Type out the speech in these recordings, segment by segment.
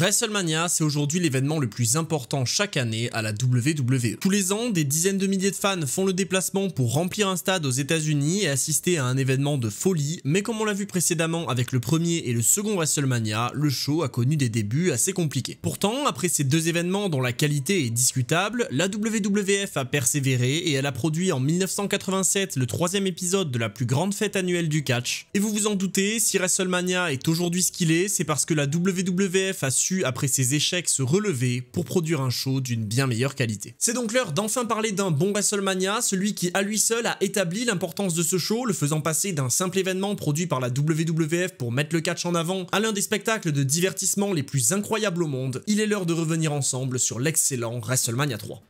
WrestleMania, c'est aujourd'hui l'événement le plus important chaque année à la WWE. Tous les ans, des dizaines de milliers de fans font le déplacement pour remplir un stade aux États-Unis et assister à un événement de folie, mais comme on l'a vu précédemment avec le premier et le second WrestleMania, le show a connu des débuts assez compliqués. Pourtant, après ces deux événements dont la qualité est discutable, la WWF a persévéré et elle a produit en 1987 le troisième épisode de la plus grande fête annuelle du catch. Et vous vous en doutez, si WrestleMania est aujourd'hui ce qu'il est, c'est parce que la WWF a su après ses échecs, se relever pour produire un show d'une bien meilleure qualité. C'est donc l'heure d'enfin parler d'un bon WrestleMania, celui qui à lui seul a établi l'importance de ce show, le faisant passer d'un simple événement produit par la WWF pour mettre le catch en avant à l'un des spectacles de divertissement les plus incroyables au monde. Il est l'heure de revenir ensemble sur l'excellent WrestleMania 3.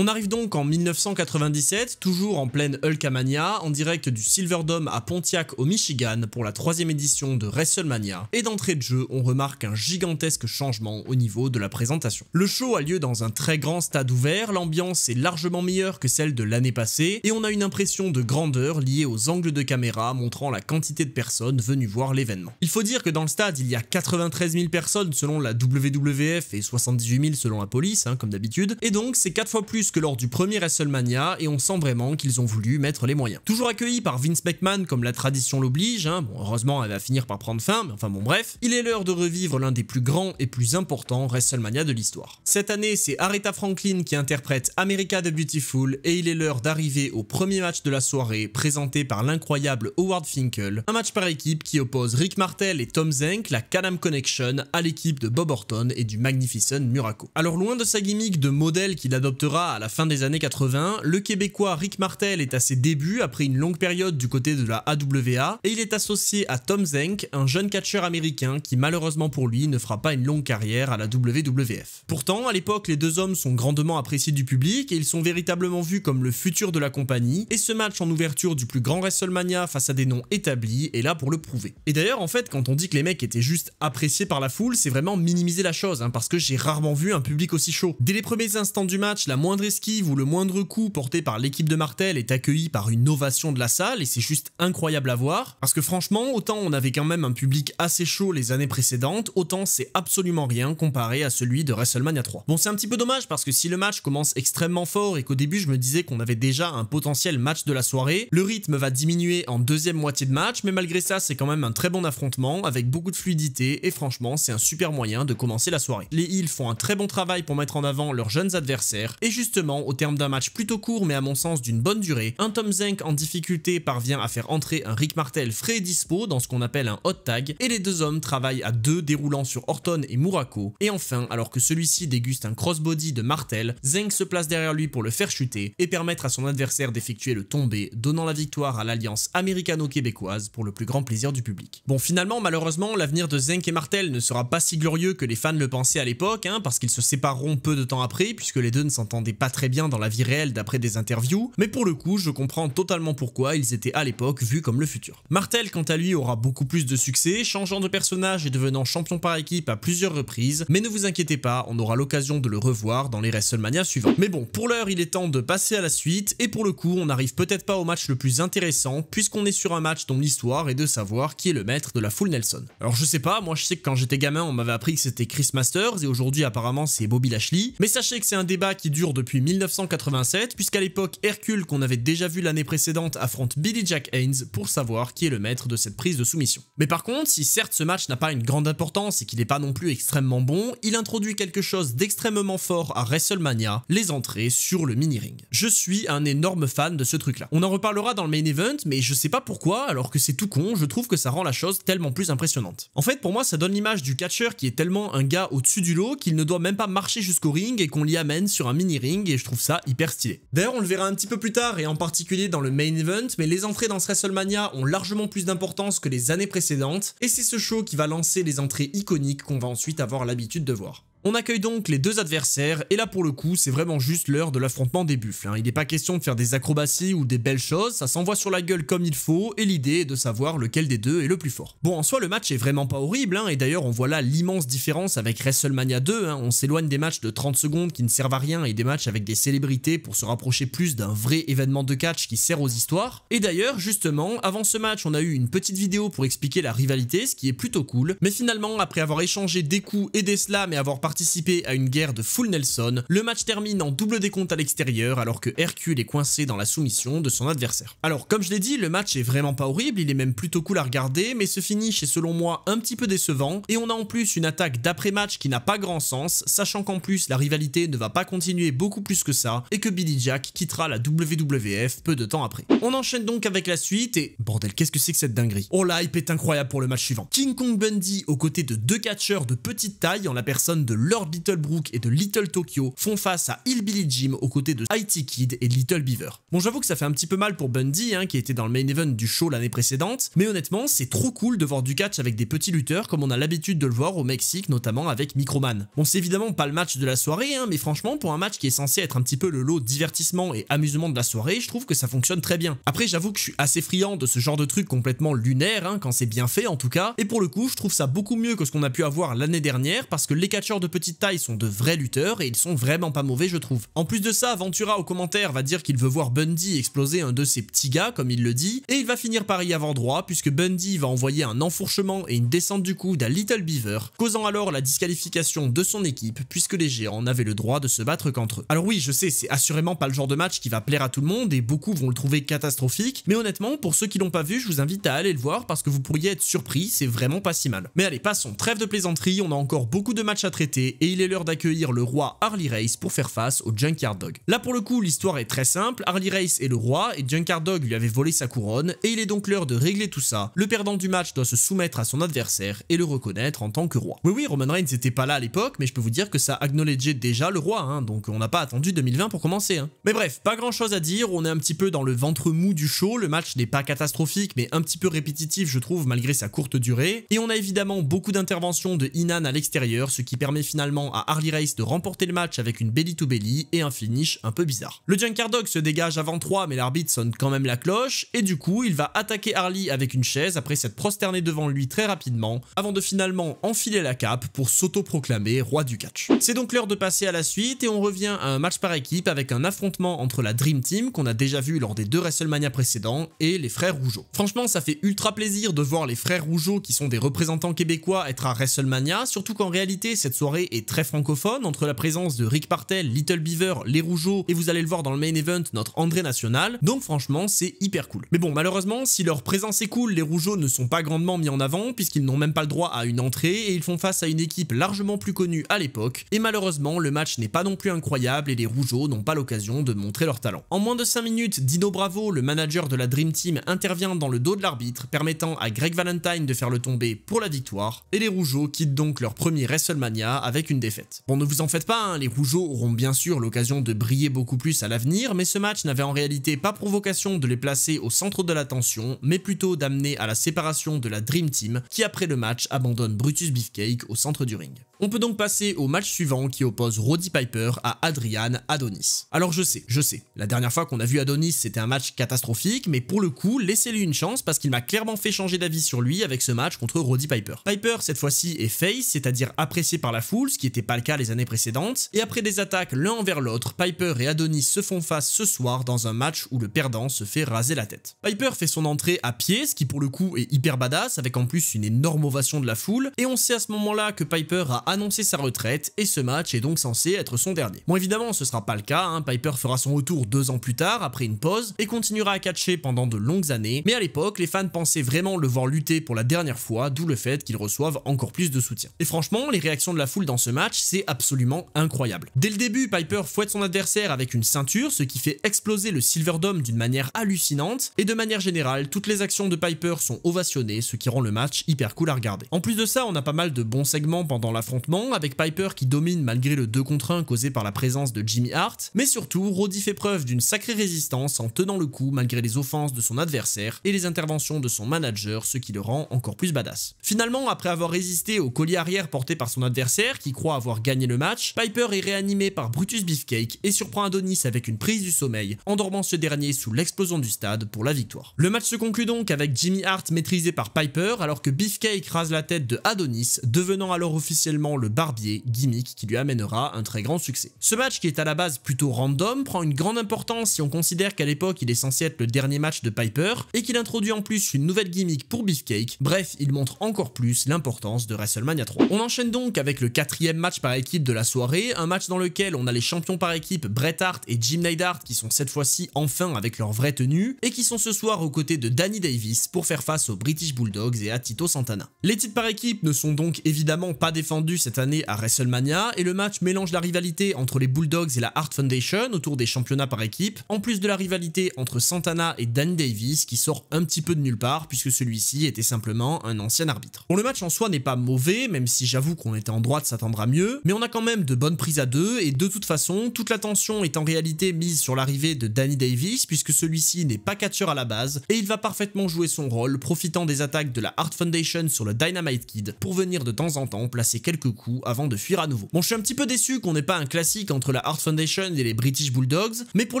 On arrive donc en 1997, toujours en pleine Hulkamania, en direct du Silverdome à Pontiac au Michigan pour la troisième édition de WrestleMania. Et d'entrée de jeu, on remarque un gigantesque changement au niveau de la présentation. Le show a lieu dans un très grand stade ouvert, l'ambiance est largement meilleure que celle de l'année passée, et on a une impression de grandeur liée aux angles de caméra montrant la quantité de personnes venues voir l'événement. Il faut dire que dans le stade, il y a 93 000 personnes selon la WWF et 78 000 selon la police, hein, comme d'habitude, et donc c'est 4 fois plus que lors du premier WrestleMania et on sent vraiment qu'ils ont voulu mettre les moyens. Toujours accueilli par Vince McMahon comme la tradition l'oblige, hein, bon, heureusement elle va finir par prendre fin, mais enfin bon bref, il est l'heure de revivre l'un des plus grands et plus importants WrestleMania de l'histoire. Cette année, c'est Aretha Franklin qui interprète America the Beautiful et il est l'heure d'arriver au premier match de la soirée présenté par l'incroyable Howard Finkel, un match par équipe qui oppose Rick Martel et Tom Zenk, la Canam Connection, à l'équipe de Bob Orton et du Magnificent Muraco. Alors loin de sa gimmick de modèle qu'il adoptera à la fin des années 80, le Québécois Rick Martel est à ses débuts après une longue période du côté de la AWA et il est associé à Tom Zenk, un jeune catcheur américain qui malheureusement pour lui ne fera pas une longue carrière à la WWF. Pourtant, à l'époque, les deux hommes sont grandement appréciés du public et ils sont véritablement vus comme le futur de la compagnie et ce match en ouverture du plus grand WrestleMania face à des noms établis est là pour le prouver. Et d'ailleurs, en fait, quand on dit que les mecs étaient juste appréciés par la foule, c'est vraiment minimiser la chose hein, parce que j'ai rarement vu un public aussi chaud. Dès les premiers instants du match, la moindre esquive ou le moindre coup porté par l'équipe de Martel est accueilli par une ovation de la salle et c'est juste incroyable à voir. Parce que franchement, autant on avait quand même un public assez chaud les années précédentes, autant c'est absolument rien comparé à celui de WrestleMania 3. Bon, c'est un petit peu dommage parce que si le match commence extrêmement fort et qu'au début je me disais qu'on avait déjà un potentiel match de la soirée, le rythme va diminuer en deuxième moitié de match, mais malgré ça, c'est quand même un très bon affrontement avec beaucoup de fluidité et franchement, c'est un super moyen de commencer la soirée. Les Hills font un très bon travail pour mettre en avant leurs jeunes adversaires et juste justement, au terme d'un match plutôt court mais à mon sens d'une bonne durée, un Tom Zenk en difficulté parvient à faire entrer un Rick Martel frais et dispo dans ce qu'on appelle un hot tag, et les deux hommes travaillent à deux déroulant sur Orton et Muraco et enfin, alors que celui-ci déguste un crossbody de Martel, Zenk se place derrière lui pour le faire chuter et permettre à son adversaire d'effectuer le tombé, donnant la victoire à l'alliance américano-québécoise pour le plus grand plaisir du public. Bon, finalement, malheureusement, l'avenir de Zenk et Martel ne sera pas si glorieux que les fans le pensaient à l'époque, hein, parce qu'ils se sépareront peu de temps après, puisque les deux ne s'entendaient pas très bien dans la vie réelle d'après des interviews, mais pour le coup, je comprends totalement pourquoi ils étaient à l'époque vus comme le futur. Martel, quant à lui, aura beaucoup plus de succès, changeant de personnage et devenant champion par équipe à plusieurs reprises, mais ne vous inquiétez pas, on aura l'occasion de le revoir dans les WrestleMania suivants. Mais bon, pour l'heure, il est temps de passer à la suite, et pour le coup, on n'arrive peut-être pas au match le plus intéressant, puisqu'on est sur un match dont l'histoire est de savoir qui est le maître de la full Nelson. Alors je sais pas, moi je sais que quand j'étais gamin, on m'avait appris que c'était Chris Masters, et aujourd'hui apparemment c'est Bobby Lashley, mais sachez que c'est un débat qui dure depuis 1987, puisqu'à l'époque, Hercule, qu'on avait déjà vu l'année précédente, affronte Billy Jack Haynes pour savoir qui est le maître de cette prise de soumission. Mais par contre, si certes ce match n'a pas une grande importance et qu'il n'est pas non plus extrêmement bon, il introduit quelque chose d'extrêmement fort à WrestleMania, les entrées sur le mini-ring. Je suis un énorme fan de ce truc-là. On en reparlera dans le main event, mais je sais pas pourquoi, alors que c'est tout con, je trouve que ça rend la chose tellement plus impressionnante. En fait, pour moi, ça donne l'image du catcher qui est tellement un gars au-dessus du lot qu'il ne doit même pas marcher jusqu'au ring et qu'on l'y amène sur un mini-ring et je trouve ça hyper stylé. D'ailleurs, on le verra un petit peu plus tard et en particulier dans le main event, mais les entrées dans WrestleMania ont largement plus d'importance que les années précédentes et c'est ce show qui va lancer les entrées iconiques qu'on va ensuite avoir l'habitude de voir. On accueille donc les deux adversaires, et là pour le coup, c'est vraiment juste l'heure de l'affrontement des buffles. Hein. Il n'est pas question de faire des acrobaties ou des belles choses, ça s'envoie sur la gueule comme il faut, et l'idée est de savoir lequel des deux est le plus fort. Bon, en soi, le match est vraiment pas horrible, hein, et d'ailleurs, on voit là l'immense différence avec WrestleMania 2, hein. on s'éloigne des matchs de 30 secondes qui ne servent à rien et des matchs avec des célébrités pour se rapprocher plus d'un vrai événement de catch qui sert aux histoires. Et d'ailleurs, justement, avant ce match, on a eu une petite vidéo pour expliquer la rivalité, ce qui est plutôt cool, mais finalement, après avoir échangé des coups et des slams et avoir participer à une guerre de full Nelson, le match termine en double décompte à l'extérieur alors que Hercule est coincé dans la soumission de son adversaire. Alors comme je l'ai dit, le match est vraiment pas horrible, il est même plutôt cool à regarder, mais ce finish est selon moi un petit peu décevant, et on a en plus une attaque d'après-match qui n'a pas grand sens, sachant qu'en plus la rivalité ne va pas continuer beaucoup plus que ça, et que Billy Jack quittera la WWF peu de temps après. On enchaîne donc avec la suite, et bordel qu'est-ce que c'est que cette dinguerie Oh l'hype est incroyable pour le match suivant. King Kong Bundy aux côtés de deux catcheurs de petite taille en la personne de Lord Littlebrook et de Little Tokyo font face à Hillbilly Jim aux côtés de IT Kid et Little Beaver. Bon, j'avoue que ça fait un petit peu mal pour Bundy, hein, qui était dans le main event du show l'année précédente, mais honnêtement, c'est trop cool de voir du catch avec des petits lutteurs comme on a l'habitude de le voir au Mexique, notamment avec Microman. Bon, c'est évidemment pas le match de la soirée, hein, mais franchement, pour un match qui est censé être un petit peu le lot divertissement et amusement de la soirée, je trouve que ça fonctionne très bien. Après, j'avoue que je suis assez friand de ce genre de truc complètement lunaire, hein, quand c'est bien fait en tout cas, et pour le coup, je trouve ça beaucoup mieux que ce qu'on a pu avoir l'année dernière, parce que les catcheurs de petite taille sont de vrais lutteurs et ils sont vraiment pas mauvais je trouve. En plus de ça, Ventura au commentaire va dire qu'il veut voir Bundy exploser un de ses petits gars comme il le dit et il va finir par y avoir droit puisque Bundy va envoyer un enfourchement et une descente du coude à Little Beaver, causant alors la disqualification de son équipe puisque les géants n'avaient le droit de se battre qu'entre eux. Alors oui, je sais, c'est assurément pas le genre de match qui va plaire à tout le monde et beaucoup vont le trouver catastrophique, mais honnêtement, pour ceux qui l'ont pas vu, je vous invite à aller le voir parce que vous pourriez être surpris, c'est vraiment pas si mal. Mais allez, passons, trêve de plaisanterie, on a encore beaucoup de matchs à traiter et il est l'heure d'accueillir le roi Harley Race pour faire face au Junkyard Dog. Là pour le coup l'histoire est très simple, Harley Race est le roi et Junkyard Dog lui avait volé sa couronne et il est donc l'heure de régler tout ça. Le perdant du match doit se soumettre à son adversaire et le reconnaître en tant que roi. Oui oui Roman Reigns n'était pas là à l'époque mais je peux vous dire que ça acknowledgeait déjà le roi hein, donc on n'a pas attendu 2020 pour commencer. Hein. Mais bref, pas grand chose à dire, on est un petit peu dans le ventre mou du show, le match n'est pas catastrophique mais un petit peu répétitif je trouve malgré sa courte durée et on a évidemment beaucoup d'interventions de Inan à l'extérieur ce qui permet finalement à Harley Race de remporter le match avec une belly to belly et un finish un peu bizarre. Le Dog se dégage avant 3 mais l'arbitre sonne quand même la cloche et du coup il va attaquer Harley avec une chaise après s'être prosterné devant lui très rapidement avant de finalement enfiler la cape pour s'auto-proclamer roi du catch. C'est donc l'heure de passer à la suite et on revient à un match par équipe avec un affrontement entre la Dream Team qu'on a déjà vu lors des deux WrestleMania précédents et les frères Rougeau. Franchement ça fait ultra plaisir de voir les frères Rougeau qui sont des représentants québécois être à WrestleMania surtout qu'en réalité cette soirée est très francophone, entre la présence de Rick Partel, Little Beaver, Les Rougeaux, et vous allez le voir dans le main event, notre André National, donc franchement c'est hyper cool. Mais bon, malheureusement, si leur présence est cool, les Rougeaux ne sont pas grandement mis en avant, puisqu'ils n'ont même pas le droit à une entrée, et ils font face à une équipe largement plus connue à l'époque, et malheureusement, le match n'est pas non plus incroyable, et les Rougeaux n'ont pas l'occasion de montrer leur talent. En moins de 5 minutes, Dino Bravo, le manager de la Dream Team, intervient dans le dos de l'arbitre, permettant à Greg Valentine de faire le tomber pour la victoire, et les Rougeaux quittent donc leur premier WrestleMania avec une défaite. Bon, ne vous en faites pas, hein, les Rougeaux auront bien sûr l'occasion de briller beaucoup plus à l'avenir, mais ce match n'avait en réalité pas provocation de les placer au centre de l'attention, mais plutôt d'amener à la séparation de la Dream Team, qui après le match abandonne Brutus Beefcake au centre du ring. On peut donc passer au match suivant qui oppose Roddy Piper à Adrian Adonis. Alors je sais, je sais, la dernière fois qu'on a vu Adonis c'était un match catastrophique, mais pour le coup, laissez-lui une chance parce qu'il m'a clairement fait changer d'avis sur lui avec ce match contre Roddy Piper. Piper cette fois-ci est face, c'est-à-dire apprécié par la ce qui n'était pas le cas les années précédentes. Et après des attaques l'un envers l'autre, Piper et Adonis se font face ce soir dans un match où le perdant se fait raser la tête. Piper fait son entrée à pied, ce qui pour le coup est hyper badass, avec en plus une énorme ovation de la foule, et on sait à ce moment-là que Piper a annoncé sa retraite, et ce match est donc censé être son dernier. Bon évidemment, ce ne sera pas le cas, hein. Piper fera son retour deux ans plus tard, après une pause, et continuera à catcher pendant de longues années, mais à l'époque, les fans pensaient vraiment le voir lutter pour la dernière fois, d'où le fait qu'ils reçoivent encore plus de soutien. Et franchement, les réactions de la foule dans ce match, c'est absolument incroyable. Dès le début, Piper fouette son adversaire avec une ceinture, ce qui fait exploser le Silver Dome d'une manière hallucinante, et de manière générale, toutes les actions de Piper sont ovationnées, ce qui rend le match hyper cool à regarder. En plus de ça, on a pas mal de bons segments pendant l'affrontement, avec Piper qui domine malgré le 2 contre 1 causé par la présence de Jimmy Hart, mais surtout, Roddy fait preuve d'une sacrée résistance en tenant le coup malgré les offenses de son adversaire et les interventions de son manager, ce qui le rend encore plus badass. Finalement, après avoir résisté au collier arrière porté par son adversaire, qui croit avoir gagné le match. Piper est réanimé par Brutus Beefcake et surprend Adonis avec une prise du sommeil, endormant ce dernier sous l'explosion du stade pour la victoire. Le match se conclut donc avec Jimmy Hart maîtrisé par Piper alors que Beefcake rase la tête de Adonis, devenant alors officiellement le barbier, gimmick qui lui amènera un très grand succès. Ce match qui est à la base plutôt random prend une grande importance si on considère qu'à l'époque il est censé être le dernier match de Piper et qu'il introduit en plus une nouvelle gimmick pour Beefcake. Bref, il montre encore plus l'importance de WrestleMania 3. On enchaîne donc avec le quatrième match par équipe de la soirée, un match dans lequel on a les champions par équipe Bret Hart et Jim Neidhart qui sont cette fois-ci enfin avec leur vraie tenue et qui sont ce soir aux côtés de Danny Davis pour faire face aux British Bulldogs et à Tito Santana. Les titres par équipe ne sont donc évidemment pas défendus cette année à WrestleMania et le match mélange la rivalité entre les Bulldogs et la Hart Foundation autour des championnats par équipe, en plus de la rivalité entre Santana et Danny Davis qui sort un petit peu de nulle part puisque celui-ci était simplement un ancien arbitre. Bon le match en soi n'est pas mauvais même si j'avoue qu'on était en droit attendra mieux, mais on a quand même de bonnes prises à deux, et de toute façon, toute l'attention est en réalité mise sur l'arrivée de Danny Davis, puisque celui-ci n'est pas catcheur à la base, et il va parfaitement jouer son rôle, profitant des attaques de la Heart Foundation sur le Dynamite Kid, pour venir de temps en temps placer quelques coups avant de fuir à nouveau. Bon, je suis un petit peu déçu qu'on n'ait pas un classique entre la Heart Foundation et les British Bulldogs, mais pour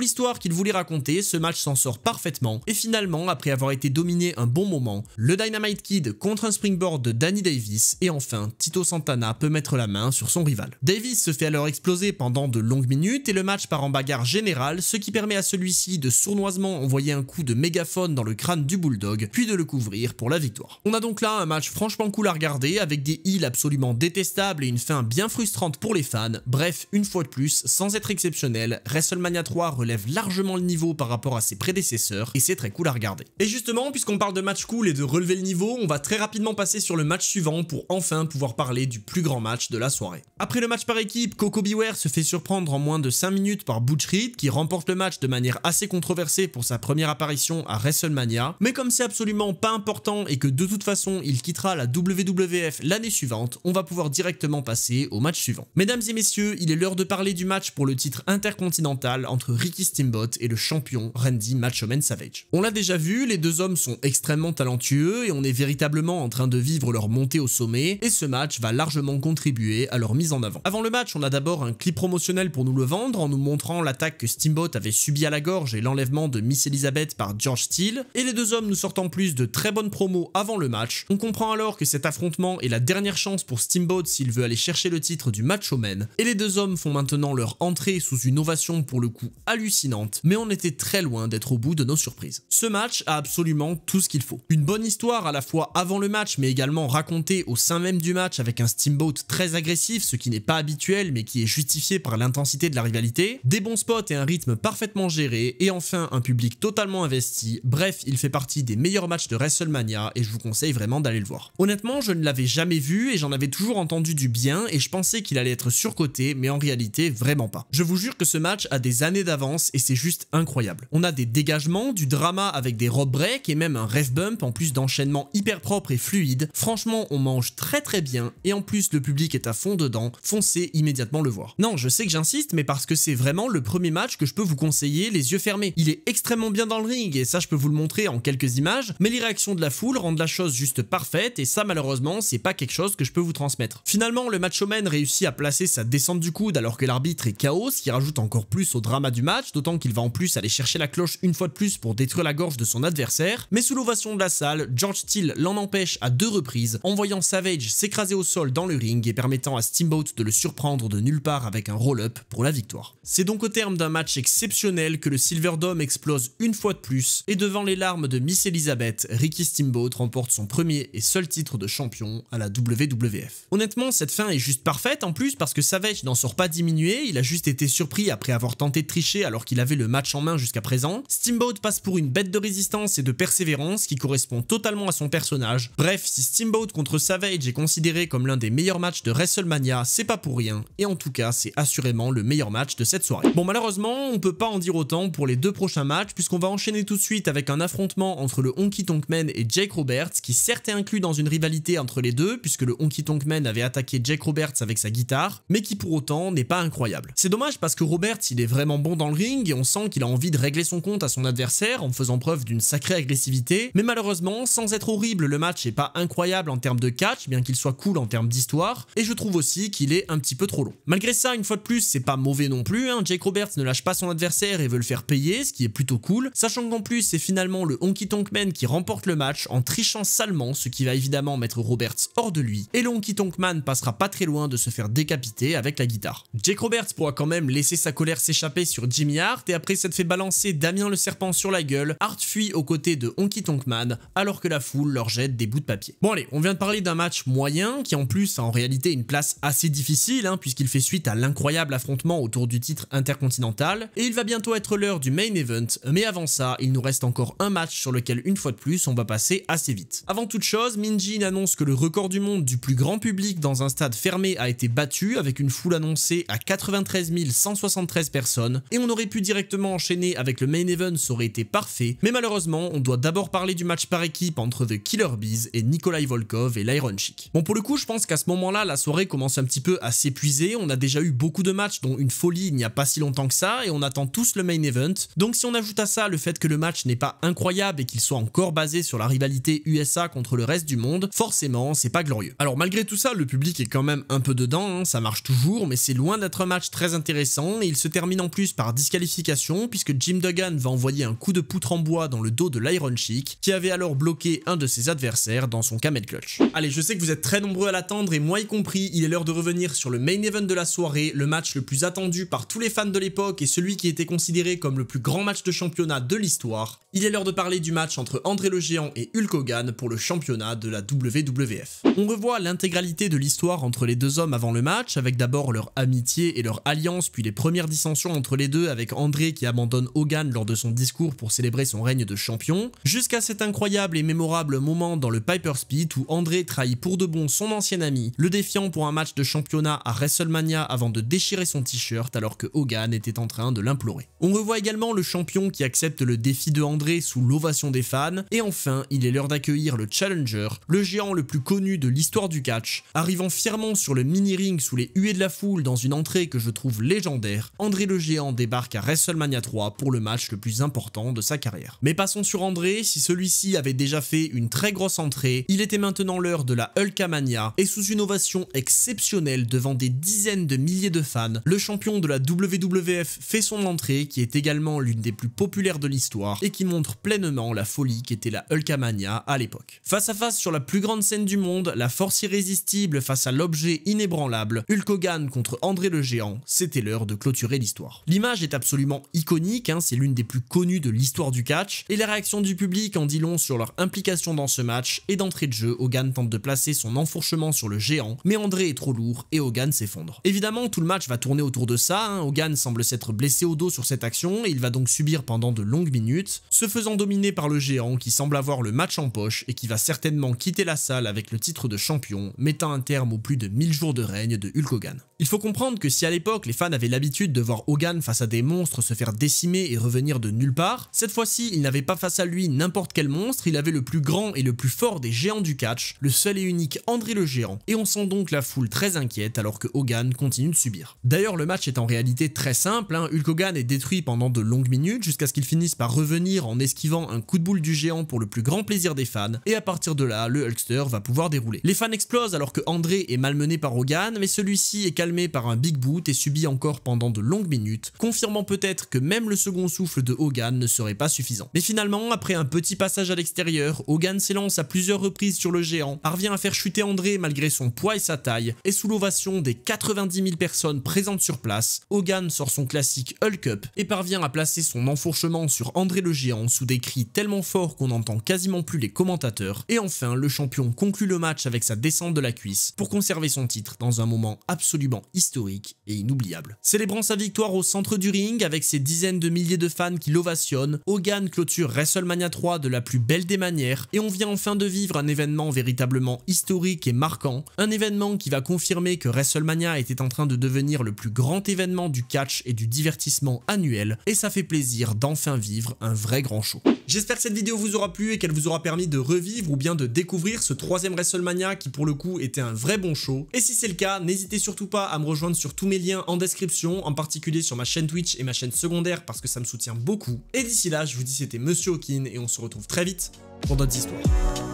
l'histoire qu'il voulait raconter, ce match s'en sort parfaitement, et finalement, après avoir été dominé un bon moment, le Dynamite Kid contre un springboard de Danny Davis, et enfin, Tito Santana peut mettre la main sur son rival. Davis se fait alors exploser pendant de longues minutes et le match part en bagarre générale, ce qui permet à celui-ci de sournoisement envoyer un coup de mégaphone dans le crâne du Bulldog, puis de le couvrir pour la victoire. On a donc là un match franchement cool à regarder, avec des heals absolument détestables et une fin bien frustrante pour les fans. Bref, une fois de plus, sans être exceptionnel, WrestleMania 3 relève largement le niveau par rapport à ses prédécesseurs, et c'est très cool à regarder. Et justement, puisqu'on parle de match cool et de relever le niveau, on va très rapidement passer sur le match suivant pour enfin pouvoir parler du plus grand match de la soirée. Après le match par équipe, Coco Beware se fait surprendre en moins de 5 minutes par Butch Reed qui remporte le match de manière assez controversée pour sa première apparition à WrestleMania. Mais comme c'est absolument pas important et que de toute façon il quittera la WWF l'année suivante, on va pouvoir directement passer au match suivant. Mesdames et messieurs, il est l'heure de parler du match pour le titre intercontinental entre Ricky Steamboat et le champion Randy Machoman Savage. On l'a déjà vu, les deux hommes sont extrêmement talentueux et on est véritablement en train de vivre leur montée au sommet et ce match va largement contribuer à leur mise en avant. Avant le match, on a d'abord un clip promotionnel pour nous le vendre en nous montrant l'attaque que Steamboat avait subie à la gorge et l'enlèvement de Miss Elizabeth par George Steele, et les deux hommes nous sortent en plus de très bonnes promos avant le match. On comprend alors que cet affrontement est la dernière chance pour Steamboat s'il veut aller chercher le titre du match man et les deux hommes font maintenant leur entrée sous une ovation pour le coup hallucinante, mais on était très loin d'être au bout de nos surprises. Ce match a absolument tout ce qu'il faut. Une bonne histoire à la fois avant le match, mais également racontée au sein même du match avec un Steamboat très agressif, ce qui n'est pas habituel mais qui est justifié par l'intensité de la rivalité, des bons spots et un rythme parfaitement géré, et enfin un public totalement investi. Bref, il fait partie des meilleurs matchs de WrestleMania et je vous conseille vraiment d'aller le voir. Honnêtement, je ne l'avais jamais vu et j'en avais toujours entendu du bien et je pensais qu'il allait être surcoté, mais en réalité, vraiment pas. Je vous jure que ce match a des années d'avance et c'est juste incroyable. On a des dégagements, du drama avec des rope breaks et même un ref bump en plus d'enchaînements hyper propres et fluides. Franchement, on mange très très bien et en plus le public est à fond dedans, foncez immédiatement le voir. Non, je sais que j'insiste, mais parce que c'est vraiment le premier match que je peux vous conseiller les yeux fermés. Il est extrêmement bien dans le ring, et ça je peux vous le montrer en quelques images, mais les réactions de la foule rendent la chose juste parfaite, et ça malheureusement, c'est pas quelque chose que je peux vous transmettre. Finalement, le match matchoman réussit à placer sa descente du coude alors que l'arbitre est chaos, ce qui rajoute encore plus au drama du match, d'autant qu'il va en plus aller chercher la cloche une fois de plus pour détruire la gorge de son adversaire, mais sous l'ovation de la salle, George Steele l'en empêche à deux reprises en voyant Savage s'écraser au sol dans le ring et permettant à Steamboat de le surprendre de nulle part avec un roll-up pour la victoire. C'est donc au terme d'un match exceptionnel que le Silver Dome explose une fois de plus et devant les larmes de Miss Elizabeth, Ricky Steamboat remporte son premier et seul titre de champion à la WWF. Honnêtement, cette fin est juste parfaite en plus parce que Savage n'en sort pas diminué, il a juste été surpris après avoir tenté de tricher alors qu'il avait le match en main jusqu'à présent. Steamboat passe pour une bête de résistance et de persévérance qui correspond totalement à son personnage. Bref, si Steamboat contre Savage est considéré comme l'un des meilleurs matchs de WrestleMania, c'est pas pour rien, et en tout cas, c'est assurément le meilleur match de cette soirée. Bon, malheureusement, on peut pas en dire autant pour les deux prochains matchs, puisqu'on va enchaîner tout de suite avec un affrontement entre le Honky Tonk Man et Jake Roberts, qui certes est inclus dans une rivalité entre les deux, puisque le Honky Tonk Man avait attaqué Jake Roberts avec sa guitare, mais qui pour autant n'est pas incroyable. C'est dommage parce que Roberts, il est vraiment bon dans le ring, et on sent qu'il a envie de régler son compte à son adversaire en faisant preuve d'une sacrée agressivité, mais malheureusement, sans être horrible, le match est pas incroyable en termes de catch, bien qu'il soit cool en termes d'histoire, et je trouve aussi qu'il est un petit peu trop long. Malgré ça, une fois de plus, c'est pas mauvais non plus, hein. Jake Roberts ne lâche pas son adversaire et veut le faire payer, ce qui est plutôt cool, sachant qu'en plus, c'est finalement le Honky Tonk Man qui remporte le match en trichant salement, ce qui va évidemment mettre Roberts hors de lui, et le Honky Tonk Man passera pas très loin de se faire décapiter avec la guitare. Jake Roberts pourra quand même laisser sa colère s'échapper sur Jimmy Hart, et après s'être fait balancer Damien le Serpent sur la gueule, Hart fuit aux côtés de Honky Tonk Man, alors que la foule leur jette des bouts de papier. Bon allez, on vient de parler d'un match moyen, qui en plus a en réalité une place assez difficile, hein, puisqu'il fait suite à l'incroyable affrontement autour du titre intercontinental, et il va bientôt être l'heure du main event, mais avant ça, il nous reste encore un match sur lequel une fois de plus, on va passer assez vite. Avant toute chose, Minjin annonce que le record du monde du plus grand public dans un stade fermé a été battu, avec une foule annoncée à 93 173 personnes, et on aurait pu directement enchaîner avec le main event, ça aurait été parfait, mais malheureusement, on doit d'abord parler du match par équipe entre The Killer Bees et Nikolai Volkov et l'Iron Chic. Bon, pour le coup, je pense qu'à ce moment-là, la soirée commence un petit peu à s'épuiser. On a déjà eu beaucoup de matchs, dont une folie il n'y a pas si longtemps que ça, et on attend tous le main event. Donc si on ajoute à ça le fait que le match n'est pas incroyable et qu'il soit encore basé sur la rivalité USA contre le reste du monde, forcément, c'est pas glorieux. Alors malgré tout ça, le public est quand même un peu dedans, hein. ça marche toujours, mais c'est loin d'être un match très intéressant, et il se termine en plus par disqualification, puisque Jim Duggan va envoyer un coup de poutre en bois dans le dos de l'Iron Sheik, qui avait alors bloqué un de ses adversaires dans son camel clutch. Allez, je sais que vous êtes très nombreux à l'attendre, et moi y compris, il est l'heure de revenir sur le main event de la soirée, le match le plus attendu par tous les fans de l'époque et celui qui était considéré comme le plus grand match de championnat de l'histoire. Il est l'heure de parler du match entre André le Géant et Hulk Hogan pour le championnat de la WWF. On revoit l'intégralité de l'histoire entre les deux hommes avant le match, avec d'abord leur amitié et leur alliance, puis les premières dissensions entre les deux avec André qui abandonne Hogan lors de son discours pour célébrer son règne de champion, jusqu'à cet incroyable et mémorable moment dans le Piper Speed où André trahit pour de bon son ancien ami, le défi pour un match de championnat à WrestleMania avant de déchirer son t-shirt alors que Hogan était en train de l'implorer. On revoit également le champion qui accepte le défi de André sous l'ovation des fans, et enfin, il est l'heure d'accueillir le challenger, le géant le plus connu de l'histoire du catch, arrivant fièrement sur le mini-ring sous les huées de la foule dans une entrée que je trouve légendaire, André le géant débarque à WrestleMania 3 pour le match le plus important de sa carrière. Mais passons sur André, si celui-ci avait déjà fait une très grosse entrée, il était maintenant l'heure de la Hulkamania, et sous une ovation exceptionnel exceptionnelle devant des dizaines de milliers de fans, le champion de la WWF fait son entrée, qui est également l'une des plus populaires de l'histoire et qui montre pleinement la folie qu'était la Hulkamania à l'époque. Face à face sur la plus grande scène du monde, la force irrésistible face à l'objet inébranlable, Hulk Hogan contre André le Géant, c'était l'heure de clôturer l'histoire. L'image est absolument iconique, hein, c'est l'une des plus connues de l'histoire du catch, et les réactions du public en dit long sur leur implication dans ce match, et d'entrée de jeu, Hogan tente de placer son enfourchement sur le géant, mais André est trop lourd et Hogan s'effondre. Évidemment, tout le match va tourner autour de ça, hein. Hogan semble s'être blessé au dos sur cette action et il va donc subir pendant de longues minutes, se faisant dominer par le géant qui semble avoir le match en poche et qui va certainement quitter la salle avec le titre de champion, mettant un terme aux plus de 1000 jours de règne de Hulk Hogan. Il faut comprendre que si à l'époque les fans avaient l'habitude de voir Hogan face à des monstres se faire décimer et revenir de nulle part, cette fois-ci il n'avait pas face à lui n'importe quel monstre, il avait le plus grand et le plus fort des géants du catch, le seul et unique André le géant, et on sent la foule très inquiète alors que Hogan continue de subir. D'ailleurs le match est en réalité très simple, hein. Hulk Hogan est détruit pendant de longues minutes jusqu'à ce qu'il finisse par revenir en esquivant un coup de boule du géant pour le plus grand plaisir des fans et à partir de là le Hulkster va pouvoir dérouler. Les fans explosent alors que André est malmené par Hogan mais celui-ci est calmé par un Big Boot et subit encore pendant de longues minutes, confirmant peut-être que même le second souffle de Hogan ne serait pas suffisant. Mais finalement, après un petit passage à l'extérieur, Hogan s'élance à plusieurs reprises sur le géant, parvient à faire chuter André malgré son poids et sa taille et sous l'ovation des 90 000 personnes présentes sur place, Hogan sort son classique Hulk Up et parvient à placer son enfourchement sur André le Géant sous des cris tellement forts qu'on n'entend quasiment plus les commentateurs. Et enfin, le champion conclut le match avec sa descente de la cuisse pour conserver son titre dans un moment absolument historique et inoubliable. Célébrant sa victoire au centre du ring avec ses dizaines de milliers de fans qui l'ovationnent, Hogan clôture WrestleMania 3 de la plus belle des manières et on vient enfin de vivre un événement véritablement historique et marquant, un événement qui va confirmer que WrestleMania était en train de devenir le plus grand événement du catch et du divertissement annuel, et ça fait plaisir d'enfin vivre un vrai grand show. J'espère que cette vidéo vous aura plu et qu'elle vous aura permis de revivre ou bien de découvrir ce troisième WrestleMania qui pour le coup était un vrai bon show. Et si c'est le cas, n'hésitez surtout pas à me rejoindre sur tous mes liens en description, en particulier sur ma chaîne Twitch et ma chaîne secondaire parce que ça me soutient beaucoup. Et d'ici là, je vous dis c'était Monsieur Hawkin et on se retrouve très vite pour d'autres histoires.